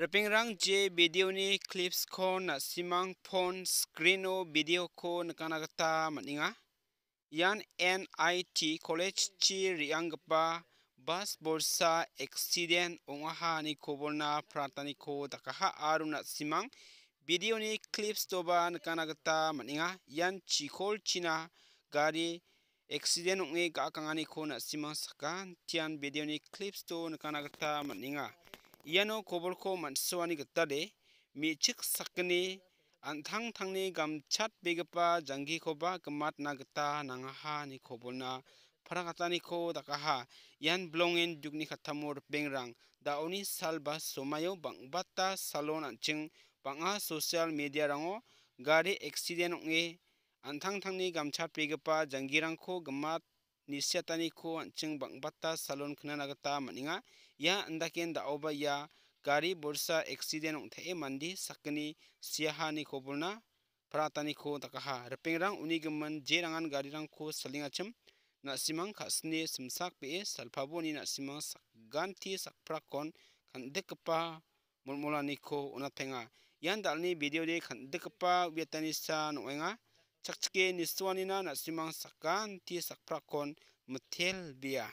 रपिंगरंग जे वीडियो नि क्लिप्स को न सिमांग फोन स्क्रीन ओ वीडियो को न कानागता मनिंगा यान एन आई टी कॉलेज चि रियांगपा बस बोरसा एक्सीडेंट ओंगाहा नि खबरना प्रातानिको दकाहा आरु न सिमांग वीडियो नि क्लिप्स तोबा न कानागता मनिंगा यान चिखोल चिना गारि एक्सीडेंट ओंगे गाकांगानिको न सिमांग सका तियान वीडियो नि क्लिप्स तो न कानागता मनिंगा iano kobolko mansuani gitade mi chik sakni anthang thangni gam chat begpa jangi khoba kamat na gita nanga ha ni kobolna phragatani kho daka ha yan blongin jukni khatamur bengrang da oni salba somayo bangbatta salon anching panga social media rango gari accident nge anthang thangni gam chat begpa jangi rang kho gamat nisyataniko ancheng bangbatta salon khna nagata maninga ya andaken da oba ya gari borsa accident ong the mandi sakni siha ni khobulna pratani kho takha reping rang uni gman je rangan gari rang kho salinga cham na simang khasni simsak pe salphaboni na simang ganthi sakpra kon khandekpa mulmulani kho ona thenga yan dalni video de khandekpa vietanisa noenga chakchake nisuanina na simang sakan ti sakprakon mitel bia.